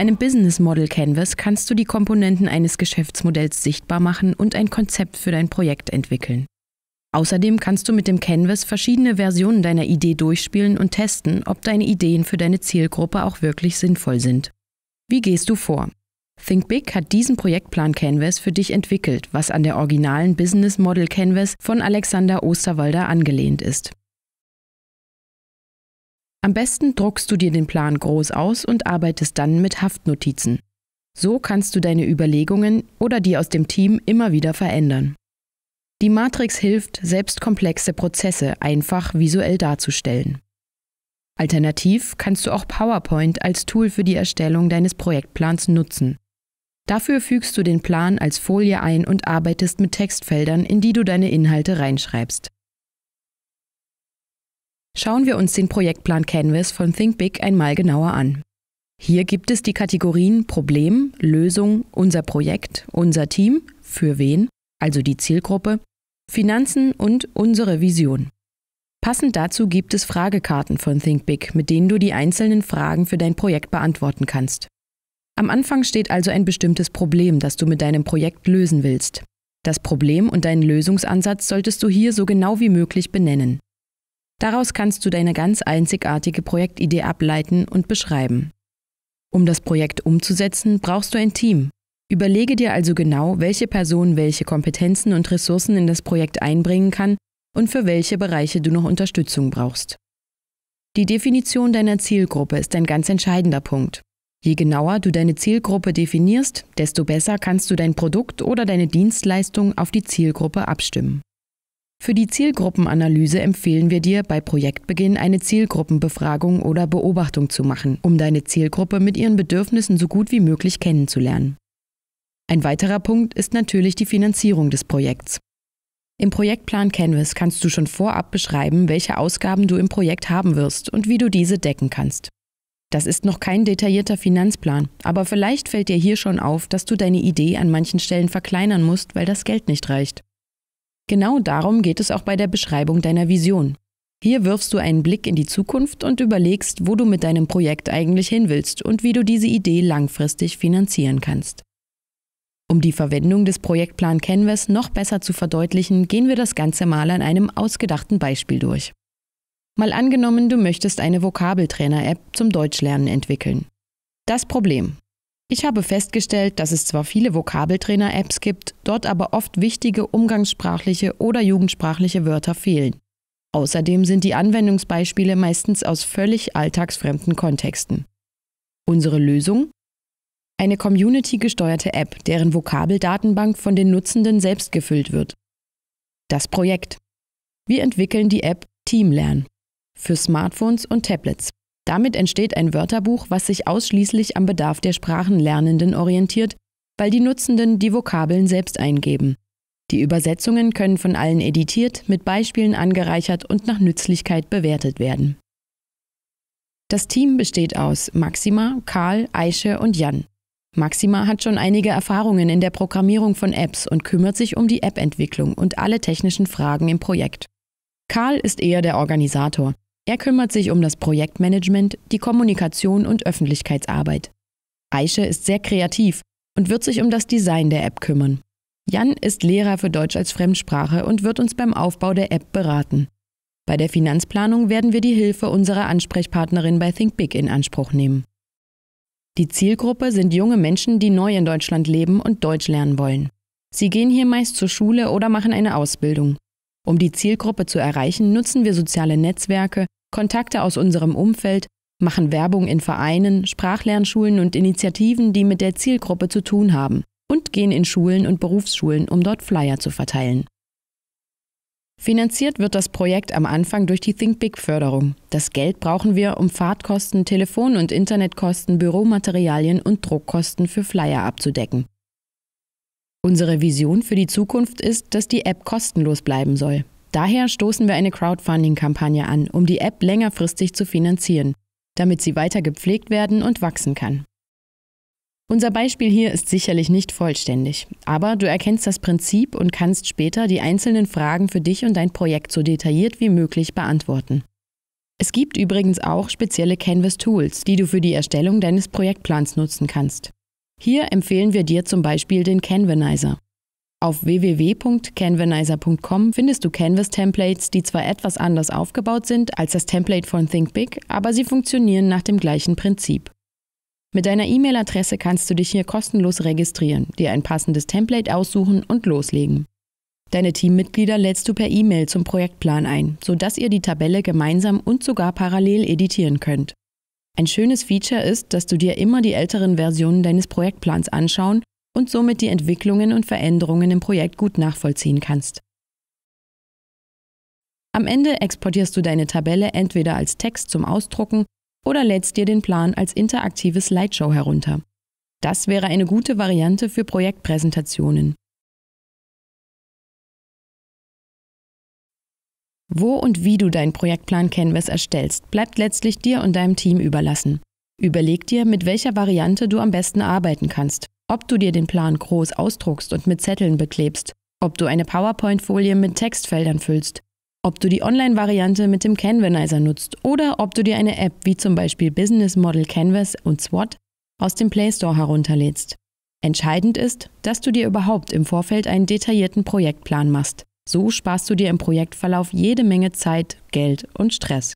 einem Business Model Canvas kannst du die Komponenten eines Geschäftsmodells sichtbar machen und ein Konzept für dein Projekt entwickeln. Außerdem kannst du mit dem Canvas verschiedene Versionen deiner Idee durchspielen und testen, ob deine Ideen für deine Zielgruppe auch wirklich sinnvoll sind. Wie gehst du vor? ThinkBig hat diesen Projektplan Canvas für dich entwickelt, was an der originalen Business Model Canvas von Alexander Osterwalder angelehnt ist. Am besten druckst du dir den Plan groß aus und arbeitest dann mit Haftnotizen. So kannst du deine Überlegungen oder die aus dem Team immer wieder verändern. Die Matrix hilft, selbst komplexe Prozesse einfach visuell darzustellen. Alternativ kannst du auch PowerPoint als Tool für die Erstellung deines Projektplans nutzen. Dafür fügst du den Plan als Folie ein und arbeitest mit Textfeldern, in die du deine Inhalte reinschreibst. Schauen wir uns den Projektplan Canvas von Think Big einmal genauer an. Hier gibt es die Kategorien Problem, Lösung, unser Projekt, unser Team, für wen, also die Zielgruppe, Finanzen und unsere Vision. Passend dazu gibt es Fragekarten von Think Big, mit denen du die einzelnen Fragen für dein Projekt beantworten kannst. Am Anfang steht also ein bestimmtes Problem, das du mit deinem Projekt lösen willst. Das Problem und deinen Lösungsansatz solltest du hier so genau wie möglich benennen. Daraus kannst du deine ganz einzigartige Projektidee ableiten und beschreiben. Um das Projekt umzusetzen, brauchst du ein Team. Überlege dir also genau, welche Person welche Kompetenzen und Ressourcen in das Projekt einbringen kann und für welche Bereiche du noch Unterstützung brauchst. Die Definition deiner Zielgruppe ist ein ganz entscheidender Punkt. Je genauer du deine Zielgruppe definierst, desto besser kannst du dein Produkt oder deine Dienstleistung auf die Zielgruppe abstimmen. Für die Zielgruppenanalyse empfehlen wir dir, bei Projektbeginn eine Zielgruppenbefragung oder Beobachtung zu machen, um deine Zielgruppe mit ihren Bedürfnissen so gut wie möglich kennenzulernen. Ein weiterer Punkt ist natürlich die Finanzierung des Projekts. Im Projektplan Canvas kannst du schon vorab beschreiben, welche Ausgaben du im Projekt haben wirst und wie du diese decken kannst. Das ist noch kein detaillierter Finanzplan, aber vielleicht fällt dir hier schon auf, dass du deine Idee an manchen Stellen verkleinern musst, weil das Geld nicht reicht. Genau darum geht es auch bei der Beschreibung deiner Vision. Hier wirfst du einen Blick in die Zukunft und überlegst, wo du mit deinem Projekt eigentlich hin willst und wie du diese Idee langfristig finanzieren kannst. Um die Verwendung des Projektplan Canvas noch besser zu verdeutlichen, gehen wir das Ganze mal an einem ausgedachten Beispiel durch. Mal angenommen, du möchtest eine Vokabeltrainer-App zum Deutschlernen entwickeln. Das Problem. Ich habe festgestellt, dass es zwar viele Vokabeltrainer-Apps gibt, dort aber oft wichtige umgangssprachliche oder jugendsprachliche Wörter fehlen. Außerdem sind die Anwendungsbeispiele meistens aus völlig alltagsfremden Kontexten. Unsere Lösung? Eine community-gesteuerte App, deren Vokabeldatenbank von den Nutzenden selbst gefüllt wird. Das Projekt. Wir entwickeln die App Teamlern für Smartphones und Tablets. Damit entsteht ein Wörterbuch, was sich ausschließlich am Bedarf der Sprachenlernenden orientiert, weil die Nutzenden die Vokabeln selbst eingeben. Die Übersetzungen können von allen editiert, mit Beispielen angereichert und nach Nützlichkeit bewertet werden. Das Team besteht aus Maxima, Karl, Aische und Jan. Maxima hat schon einige Erfahrungen in der Programmierung von Apps und kümmert sich um die App-Entwicklung und alle technischen Fragen im Projekt. Karl ist eher der Organisator. Er kümmert sich um das Projektmanagement, die Kommunikation und Öffentlichkeitsarbeit. Aische ist sehr kreativ und wird sich um das Design der App kümmern. Jan ist Lehrer für Deutsch als Fremdsprache und wird uns beim Aufbau der App beraten. Bei der Finanzplanung werden wir die Hilfe unserer Ansprechpartnerin bei Think Big in Anspruch nehmen. Die Zielgruppe sind junge Menschen, die neu in Deutschland leben und Deutsch lernen wollen. Sie gehen hier meist zur Schule oder machen eine Ausbildung. Um die Zielgruppe zu erreichen, nutzen wir soziale Netzwerke, Kontakte aus unserem Umfeld, machen Werbung in Vereinen, Sprachlernschulen und Initiativen, die mit der Zielgruppe zu tun haben, und gehen in Schulen und Berufsschulen, um dort Flyer zu verteilen. Finanziert wird das Projekt am Anfang durch die Think Big Förderung. Das Geld brauchen wir, um Fahrtkosten, Telefon- und Internetkosten, Büromaterialien und Druckkosten für Flyer abzudecken. Unsere Vision für die Zukunft ist, dass die App kostenlos bleiben soll. Daher stoßen wir eine Crowdfunding-Kampagne an, um die App längerfristig zu finanzieren, damit sie weiter gepflegt werden und wachsen kann. Unser Beispiel hier ist sicherlich nicht vollständig, aber du erkennst das Prinzip und kannst später die einzelnen Fragen für dich und dein Projekt so detailliert wie möglich beantworten. Es gibt übrigens auch spezielle Canvas-Tools, die du für die Erstellung deines Projektplans nutzen kannst. Hier empfehlen wir dir zum Beispiel den Canvanizer. Auf www.canvanizer.com findest du Canvas-Templates, die zwar etwas anders aufgebaut sind als das Template von ThinkBig, aber sie funktionieren nach dem gleichen Prinzip. Mit deiner E-Mail-Adresse kannst du dich hier kostenlos registrieren, dir ein passendes Template aussuchen und loslegen. Deine Teammitglieder lädst du per E-Mail zum Projektplan ein, sodass ihr die Tabelle gemeinsam und sogar parallel editieren könnt. Ein schönes Feature ist, dass du dir immer die älteren Versionen deines Projektplans anschauen und somit die Entwicklungen und Veränderungen im Projekt gut nachvollziehen kannst. Am Ende exportierst du deine Tabelle entweder als Text zum Ausdrucken oder lädst dir den Plan als interaktives Slideshow herunter. Das wäre eine gute Variante für Projektpräsentationen. Wo und wie du deinen Projektplan Canvas erstellst, bleibt letztlich dir und deinem Team überlassen. Überleg dir, mit welcher Variante du am besten arbeiten kannst. Ob du dir den Plan groß ausdruckst und mit Zetteln beklebst, ob du eine PowerPoint-Folie mit Textfeldern füllst, ob du die Online-Variante mit dem Canvanizer nutzt oder ob du dir eine App wie zum Beispiel Business Model Canvas und SWOT aus dem Play Store herunterlädst. Entscheidend ist, dass du dir überhaupt im Vorfeld einen detaillierten Projektplan machst. So sparst du dir im Projektverlauf jede Menge Zeit, Geld und Stress.